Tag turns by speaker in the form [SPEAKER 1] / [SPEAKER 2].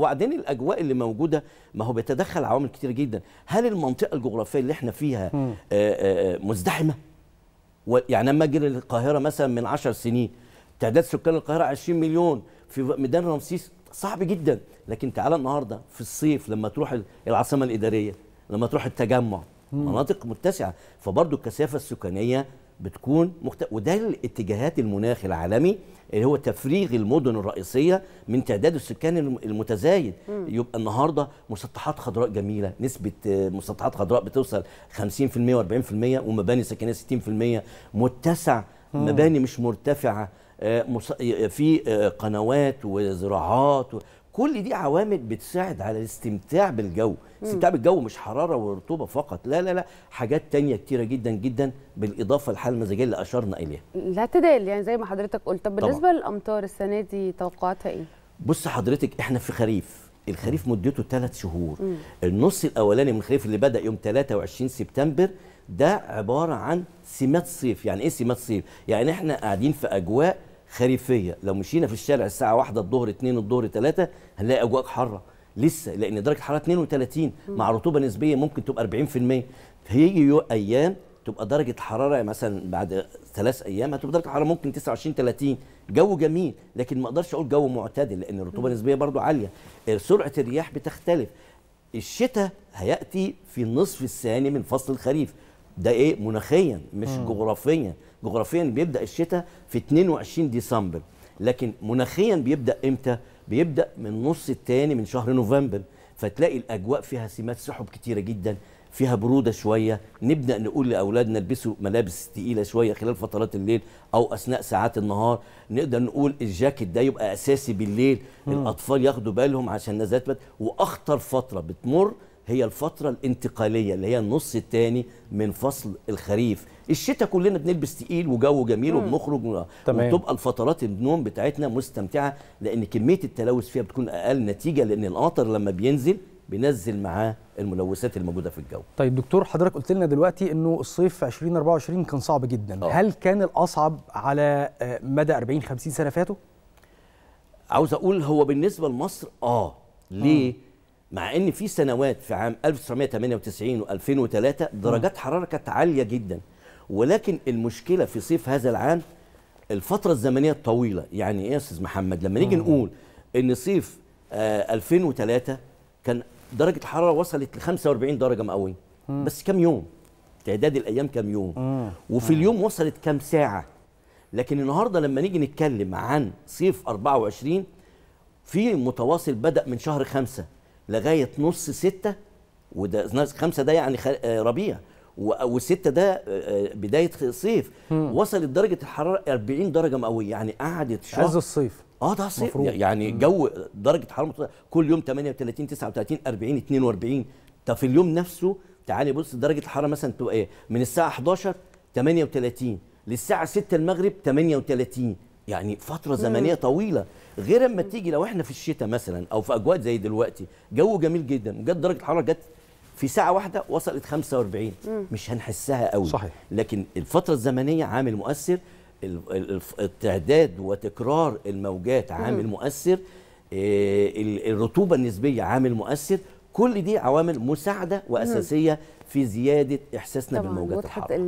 [SPEAKER 1] وبعدين الاجواء اللي موجوده ما هو بيتدخل عوامل كتير جدا هل المنطقه الجغرافيه اللي احنا فيها آآ آآ آه، آه، آه، مزدحمه يعني لما اجي القاهره مثلا من 10 سنين تعداد سكان القاهره 20 مليون في ميدان رمسيس صعب جدا لكن تعالى النهارده في الصيف لما تروح العاصمه الاداريه لما تروح التجمع مناطق متسعه فبرضه الكثافه السكانيه بتكون مخت... وده الاتجاهات المناخ العالمي اللي هو تفريغ المدن الرئيسيه من تعداد السكان المتزايد مم. يبقى النهارده مسطحات خضراء جميله نسبه مسطحات خضراء بتوصل 50% و40% ومباني سكنيه 60% متسع مم. مباني مش مرتفعه آه، في آه، قنوات وزراعات كل دي عوامل بتساعد على الاستمتاع بالجو الاستمتاع بالجو مش حراره ورطوبه فقط لا لا لا حاجات تانية كتيره جدا جدا بالاضافه للحاله المزاجيه اللي اشرنا اليها الاعتدال يعني زي ما حضرتك قلت طب بالنسبه للامطار السنه دي توقعاتها ايه بص حضرتك احنا في خريف الخريف مدته ثلاث شهور مم. النص الاولاني من الخريف اللي بدا يوم 23 سبتمبر ده عباره عن سمات صيف يعني ايه سمات صيف يعني احنا قاعدين في اجواء خريفيه لو مشينا في الشارع الساعه 1 الظهر 2 الظهر 3 هنلاقي اجواء حاره لسه لان درجه الحراره 32 مع رطوبه نسبيه ممكن تبقى 40% هيجي ايام تبقى درجه الحراره مثلا بعد ثلاث ايام هتبقى درجه الحراره ممكن 29 30 جو جميل لكن ما اقدرش اقول جو معتدل لان الرطوبه النسبيه برضو عاليه آه، سرعه الرياح بتختلف الشتاء هياتي في النصف الثاني من فصل الخريف ده ايه مناخيا مش مم. جغرافيا جغرافيا بيبدا الشتاء في 22 ديسمبر لكن مناخيا بيبدا امتى بيبدا من نص الثاني من شهر نوفمبر فتلاقي الاجواء فيها سمات سحب كتيره جدا فيها برودة شوية نبدأ نقول لأولادنا البسوا ملابس تقيلة شوية خلال فترات الليل أو أثناء ساعات النهار نقدر نقول الجاكيت ده يبقى أساسي بالليل مم. الأطفال ياخدوا بالهم عشان نزات وأخطر فترة بتمر هي الفترة الانتقالية اللي هي النص الثاني من فصل الخريف الشتاء كلنا بنلبس تقيل وجو جميل وبنخرج وبتبقى الفترات النوم بتاعتنا مستمتعة لأن كمية التلوث فيها بتكون أقل نتيجة لأن القطر لما بينزل بينزل معاه الملوثات الموجوده في الجو. طيب دكتور حضرتك قلت لنا دلوقتي انه الصيف 2024 كان صعب جدا، أوه. هل كان الاصعب على آه، مدى 40 50 سنه فاتوا؟ عاوز اقول هو بالنسبه لمصر اه ليه؟ مم. مع ان في سنوات في عام 1998 و2003 درجات حراره كانت عاليه جدا ولكن المشكله في صيف هذا العام الفتره الزمنيه الطويله يعني ايه يا استاذ محمد لما نيجي نقول ان صيف آه 2003 كان درجه الحراره وصلت ل 45 درجه مئويه بس كام يوم تعداد الايام كام يوم وفي اليوم وصلت كام ساعه لكن النهارده لما نيجي نتكلم عن صيف 24 في متواصل بدا من شهر 5 لغايه نص سته وده خمسه ده يعني آه، ربيع وستة ده آه، آه، بداية صيف وصلت درجة الحرارة 40 درجة مئوية يعني قعدت شهر عز الصيف اه ده صيف مفروض. يعني مم. جو درجة حرارة كل يوم 38 39 40 42 طب في اليوم نفسه تعالي بص درجة الحرارة مثلا تبقى ايه من الساعة 11 38 للساعة 6 المغرب 38 يعني فتره زمنيه طويله غير اما تيجي لو احنا في الشتاء مثلا او في اجواء زي دلوقتي جو جميل جدا جت درجه الحراره جت في ساعه واحده وصلت 45 مم. مش هنحسها قوي صحيح. لكن الفتره الزمنيه عامل مؤثر التعداد وتكرار الموجات عامل مم. مؤثر آه، الرطوبه النسبيه عامل مؤثر كل دي عوامل مساعده واساسيه مم. في زياده احساسنا بالموجات الحاره